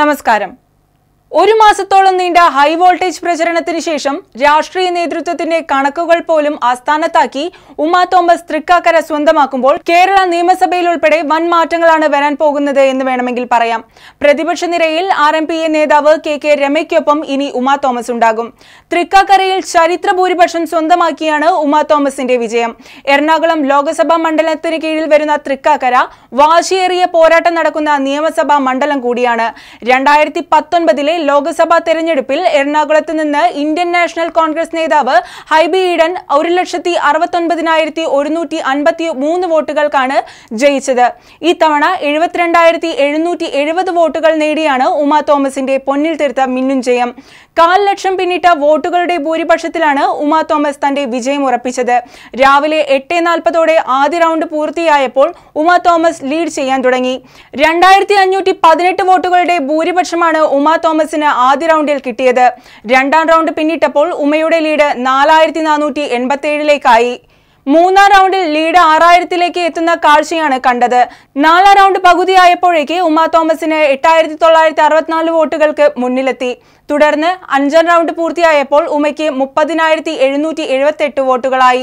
നമസ്കാരം ഒരു മാസത്തോളം നീണ്ട ഹൈ വോൾട്ടേജ് പ്രചരണത്തിന് ശേഷം രാഷ്ട്രീയ നേതൃത്വത്തിന്റെ കണക്കുകൾ പോലും ആസ്ഥാനത്താക്കി ഉമാ തോമസ് തൃക്കാക്കര സ്വന്തമാക്കുമ്പോൾ കേരള നിയമസഭയിൽ ഉൾപ്പെടെ വൻ മാറ്റങ്ങളാണ് വരാൻ പോകുന്നത് എന്ന് വേണമെങ്കിൽ പറയാം പ്രതിപക്ഷ നിരയിൽ ആർ എം പി എ നേതാവ് കെ കെ രമയ്ക്കൊപ്പം ഇനി ഉമാ തോമസ് ഉണ്ടാകും തൃക്കാക്കരയിൽ ചരിത്ര ഭൂരിപക്ഷം സ്വന്തമാക്കിയാണ് ഉമാ തോമസിന്റെ വിജയം എറണാകുളം ലോക്സഭാ മണ്ഡലത്തിന് കീഴിൽ വരുന്ന തൃക്കാക്കര വാശിയേറിയ പോരാട്ടം നടക്കുന്ന നിയമസഭാ മണ്ഡലം കൂടിയാണ് രണ്ടായിരത്തി പത്തൊൻപതിലെ ലോക്സഭാ തെരഞ്ഞെടുപ്പിൽ എറണാകുളത്ത് നിന്ന് ഇന്ത്യൻ നാഷണൽ കോൺഗ്രസ് നേതാവ് ഹൈബി ഈഡൻ ഒരു ലക്ഷത്തി അറുപത്തൊൻപതിനായിരത്തി ഒരുന്നൂറ്റി അൻപത്തി മൂന്ന് വോട്ടുകൾക്കാണ് ജയിച്ചത് ഇത്തവണ എഴുപത്തിരണ്ടായിരത്തി എഴുന്നൂറ്റി എഴുപത് വോട്ടുകൾ നേടിയാണ് ഉമ തോമസിന്റെ പൊന്നിൽ തീർത്ത മിന്നും ജയം കാൽ ലക്ഷം പിന്നിട്ട വോട്ടുകളുടെ ഭൂരിപക്ഷത്തിലാണ് ഉമ തോമസ് തന്റെ വിജയം ഉറപ്പിച്ചത് രാവിലെ എട്ട് നാൽപ്പതോടെ ആദ്യ റൗണ്ട് പൂർത്തിയായപ്പോൾ ഉമ തോമസ് ലീഡ് ചെയ്യാൻ തുടങ്ങി രണ്ടായിരത്തി അഞ്ഞൂറ്റി പതിനെട്ട് വോട്ടുകളുടെ ഭൂരിപക്ഷമാണ് ഉമ തോമസ് കോൺഗ്രസിന് ആദ്യ റൗണ്ടിൽ കിട്ടിയത് രണ്ടാം റൗണ്ട് പിന്നിട്ടപ്പോൾ ഉമയുടെ ലീഡ് നാലായിരത്തി നാനൂറ്റി എൺപത്തി ഏഴിലേക്കായി മൂന്നാം റൗണ്ടിൽ ലീഡ് ആറായിരത്തിലേക്ക് എത്തുന്ന കാഴ്ചയാണ് കണ്ടത് നാലാം റൗണ്ട് പകുതിയായപ്പോഴേക്ക് ഉമാ തോമസിന് എട്ടായിരത്തി തൊള്ളായിരത്തി അറുപത്തിനാല് വോട്ടുകൾക്ക് മുന്നിലെത്തി തുടർന്ന് അഞ്ചാം റൗണ്ട് പൂർത്തിയായപ്പോൾ ഉമയ്ക്ക് മുപ്പതിനായിരത്തി എഴുന്നൂറ്റി എഴുപത്തെട്ട് വോട്ടുകളായി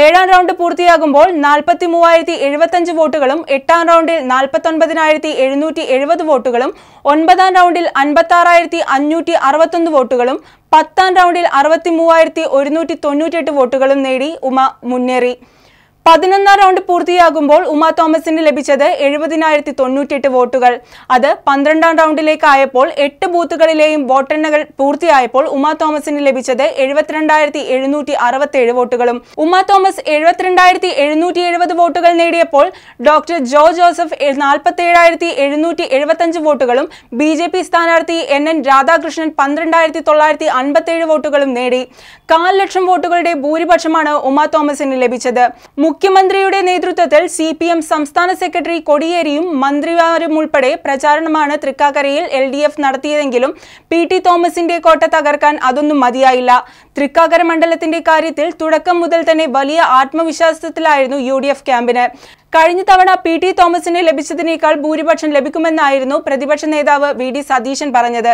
ഏഴാം റൗണ്ട് പൂർത്തിയാകുമ്പോൾ നാൽപ്പത്തി മൂവായിരത്തി എഴുപത്തഞ്ച് വോട്ടുകളും എട്ടാം റൗണ്ടിൽ നാൽപ്പത്തൊൻപതിനായിരത്തി എഴുന്നൂറ്റി എഴുപത് വോട്ടുകളും ഒൻപതാം റൗണ്ടിൽ ആറായിരത്തി അഞ്ഞൂറ്റി അറുപത്തൊന്ന് വോട്ടുകളും പത്താം റൗണ്ടിൽ അറുപത്തി മൂവായിരത്തി ഒരുന്നൂറ്റി തൊണ്ണൂറ്റിയെട്ട് വോട്ടുകളും നേടി ഉമ മുന്നേറി പതിനൊന്നാം റൗണ്ട് പൂർത്തിയാകുമ്പോൾ ഉമാ തോമസിന് ലഭിച്ചത് എഴുപതിനായിരത്തി തൊണ്ണൂറ്റിയെട്ട് വോട്ടുകൾ അത് പന്ത്രണ്ടാം റൗണ്ടിലേക്കായപ്പോൾ എട്ട് ബൂത്തുകളിലെയും വോട്ടെണ്ണകൾ പൂർത്തിയായപ്പോൾ ഉമാ തോമസിന് ലഭിച്ചത് എഴുപത്തിരണ്ടായിരത്തി എഴുന്നൂറ്റി അറുപത്തേഴ് വോട്ടുകളും ഉമാ തോമസ് എഴുപത്തിരണ്ടായിരത്തി എഴുന്നൂറ്റി എഴുപത് വോട്ടുകൾ നേടിയപ്പോൾ ഡോക്ടർ ജോ ജോസഫ് നാൽപ്പത്തേഴായിരത്തി എഴുന്നൂറ്റി എഴുപത്തഞ്ച് വോട്ടുകളും ബി ജെ പി സ്ഥാനാർത്ഥി എൻ എൻ രാധാകൃഷ്ണൻ പന്ത്രണ്ടായിരത്തി തൊള്ളായിരത്തി അൻപത്തേഴ് വോട്ടുകളും നേടി കാൽ ലക്ഷം വോട്ടുകളുടെ ഭൂരിപക്ഷമാണ് ഉമാ തോമസിന് ലഭിച്ചത് മുഖ്യമന്ത്രിയുടെ നേതൃത്വത്തിൽ സി പി എം സംസ്ഥാന സെക്രട്ടറി കൊടിയേരിയും മന്ത്രിമാരും ഉൾപ്പെടെ പ്രചാരണമാണ് തൃക്കാക്കരയിൽ എൽ ഡി എഫ് നടത്തിയതെങ്കിലും പി ടി തോമസിന്റെ കോട്ട തകർക്കാൻ അതൊന്നും മതിയായില്ല തൃക്കാക്കര മണ്ഡലത്തിന്റെ കാര്യത്തിൽ തുടക്കം മുതൽ തന്നെ വലിയ ആത്മവിശ്വാസത്തിലായിരുന്നു യു ഡി എഫ് ക്യാമ്പിന് കഴിഞ്ഞ തവണ പി ടി തോമസിന് ലഭിച്ചതിനേക്കാൾ ഭൂരിപക്ഷം ലഭിക്കുമെന്നായിരുന്നു പ്രതിപക്ഷ നേതാവ് വി ഡി സതീശൻ പറഞ്ഞത്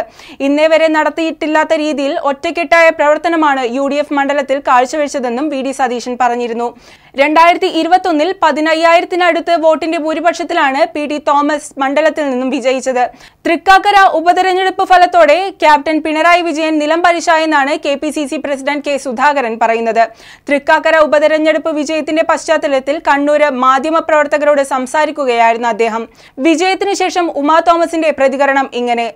ഇന്നേ വരെ നടത്തിയിട്ടില്ലാത്ത രീതിയിൽ ഒറ്റക്കെട്ടായ പ്രവർത്തനമാണ് യു ഡി എഫ് മണ്ഡലത്തിൽ കാഴ്ചവെച്ചതെന്നും വി ഡി സതീശൻ പറഞ്ഞിരുന്നു രണ്ടായിരത്തി ഇരുപത്തൊന്നിൽ പതിനയ്യായിരത്തിനടുത്ത് വോട്ടിന്റെ ഭൂരിപക്ഷത്തിലാണ് പി ടി തോമസ് മണ്ഡലത്തിൽ നിന്നും വിജയിച്ചത് തൃക്കാക്കര ഉപതെരഞ്ഞെടുപ്പ് ഫലത്തോടെ ക്യാപ്റ്റൻ പിണറായി വിജയൻ നിലം പരിശായെന്നാണ് എന്നാണ് K P C C president K Sudhakaran പറയുന്നത് തൃക്കാക്കര ഉപതെരഞ്ഞെടുപ്പ് വിജയത്തിന്റെ പശ്ചാത്തലത്തിൽ കണ്ണൂര് മാധ്യമപ്രവർത്തകരോട് സംസാരിക്കുകയായിരുന്നു അദ്ദേഹം വിജയത്തിനു ശേഷം ഉമാ തോമസിന്റെ പ്രതികരണം ഇങ്ങനെ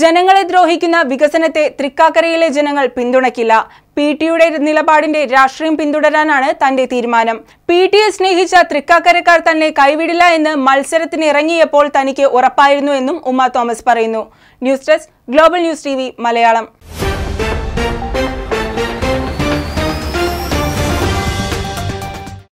ജനങ്ങളെ ദ്രോഹിക്കുന്ന വികസനത്തെ തൃക്കാക്കരയിലെ ജനങ്ങൾ പിന്തുണയ്ക്കില്ല പി ടിയുടെ നിലപാടിന്റെ രാഷ്ട്രീയം പിന്തുടരാനാണ് തന്റെ തീരുമാനം പി ടിയെ സ്നേഹിച്ച തൃക്കാക്കരക്കാർ തന്നെ കൈവിടില്ല എന്ന് മത്സരത്തിന് ഇറങ്ങിയപ്പോൾ തനിക്ക് ഉറപ്പായിരുന്നു എന്നും ഉമ്മ തോമസ് പറയുന്നു news desk global news T Malayalam